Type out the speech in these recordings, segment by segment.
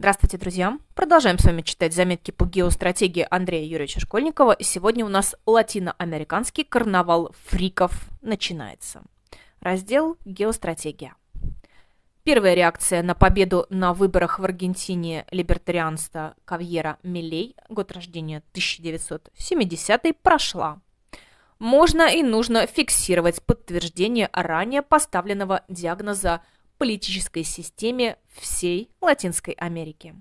Здравствуйте, друзья! Продолжаем с вами читать заметки по геостратегии Андрея Юрьевича Школьникова. И сегодня у нас латиноамериканский карнавал фриков начинается. Раздел «Геостратегия». Первая реакция на победу на выборах в Аргентине либертарианста Кавьера Милей, год рождения 1970 прошла. Можно и нужно фиксировать подтверждение ранее поставленного диагноза – политической системе всей Латинской Америки.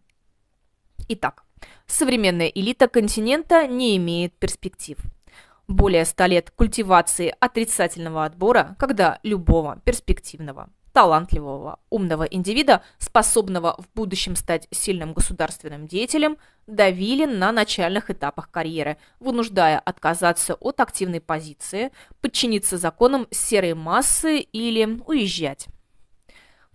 Итак, современная элита континента не имеет перспектив. Более ста лет культивации отрицательного отбора, когда любого перспективного, талантливого, умного индивида, способного в будущем стать сильным государственным деятелем, давили на начальных этапах карьеры, вынуждая отказаться от активной позиции, подчиниться законам серой массы или уезжать.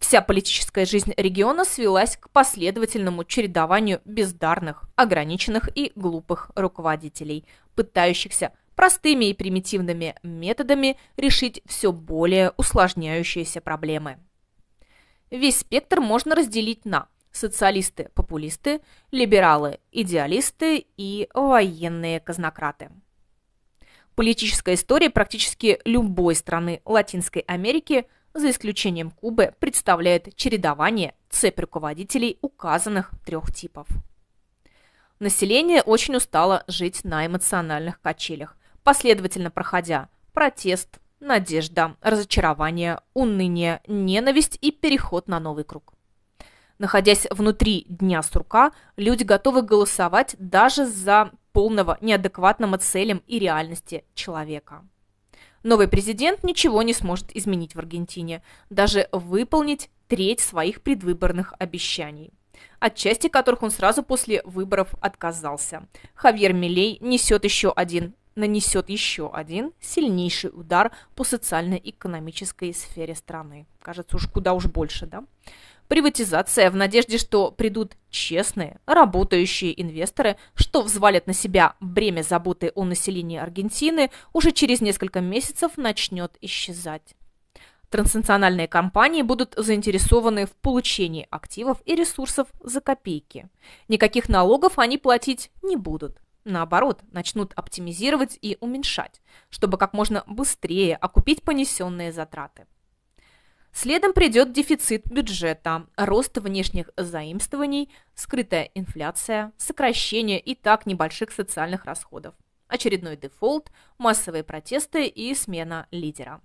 Вся политическая жизнь региона свелась к последовательному чередованию бездарных, ограниченных и глупых руководителей, пытающихся простыми и примитивными методами решить все более усложняющиеся проблемы. Весь спектр можно разделить на социалисты-популисты, либералы-идеалисты и военные казнократы. Политическая история практически любой страны Латинской Америки – за исключением Кубы, представляет чередование цепь руководителей указанных трех типов. Население очень устало жить на эмоциональных качелях, последовательно проходя протест, надежда, разочарование, уныние, ненависть и переход на новый круг. Находясь внутри дня сурка, люди готовы голосовать даже за полного неадекватного целям и реальности человека. Новый президент ничего не сможет изменить в Аргентине, даже выполнить треть своих предвыборных обещаний от части которых он сразу после выборов отказался. Хавьер Милей несет еще один нанесет еще один сильнейший удар по социально-экономической сфере страны. Кажется, уж куда уж больше, да? Приватизация в надежде, что придут честные, работающие инвесторы, что взвалят на себя бремя заботы о населении Аргентины, уже через несколько месяцев начнет исчезать. Транснациональные компании будут заинтересованы в получении активов и ресурсов за копейки. Никаких налогов они платить не будут. Наоборот, начнут оптимизировать и уменьшать, чтобы как можно быстрее окупить понесенные затраты. Следом придет дефицит бюджета, рост внешних заимствований, скрытая инфляция, сокращение и так небольших социальных расходов, очередной дефолт, массовые протесты и смена лидера.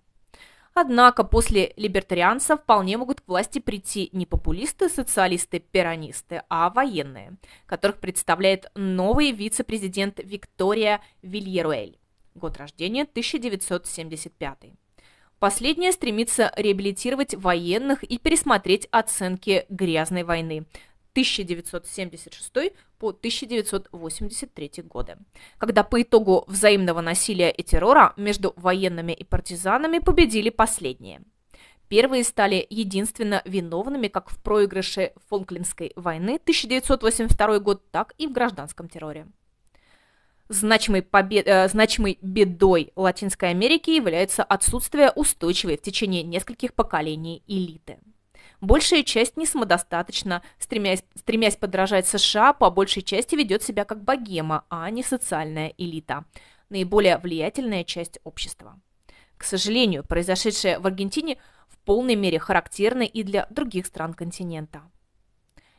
Однако после либертарианца вполне могут к власти прийти не популисты, социалисты, пиранисты, а военные, которых представляет новый вице-президент Виктория Вильеруэль. Год рождения 1975. Последняя стремится реабилитировать военных и пересмотреть оценки грязной войны. 1976 по 1983 годы, когда по итогу взаимного насилия и террора между военными и партизанами победили последние. Первые стали единственно виновными как в проигрыше Фолклендской войны 1982 год, так и в гражданском терроре. Значимой, побед... Э, значимой бедой Латинской Америки является отсутствие устойчивой в течение нескольких поколений элиты. Большая часть не самодостаточна, стремясь, стремясь подражать США, по большей части ведет себя как богема, а не социальная элита, наиболее влиятельная часть общества. К сожалению, произошедшее в Аргентине в полной мере характерно и для других стран континента –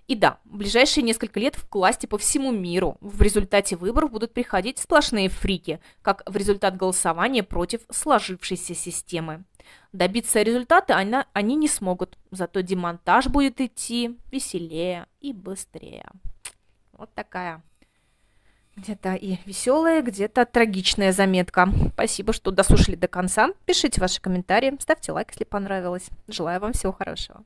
и да, в ближайшие несколько лет в власти по всему миру в результате выборов будут приходить сплошные фрики, как в результат голосования против сложившейся системы. Добиться результата она, они не смогут, зато демонтаж будет идти веселее и быстрее. Вот такая где-то и веселая, где-то трагичная заметка. Спасибо, что дослушали до конца. Пишите ваши комментарии, ставьте лайк, если понравилось. Желаю вам всего хорошего.